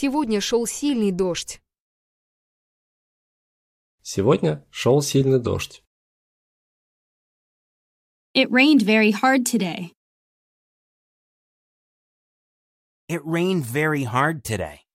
Сегодня шел сильный дождь. Сегодня шел сильный дождь. It rained very hard today. It rained very hard today.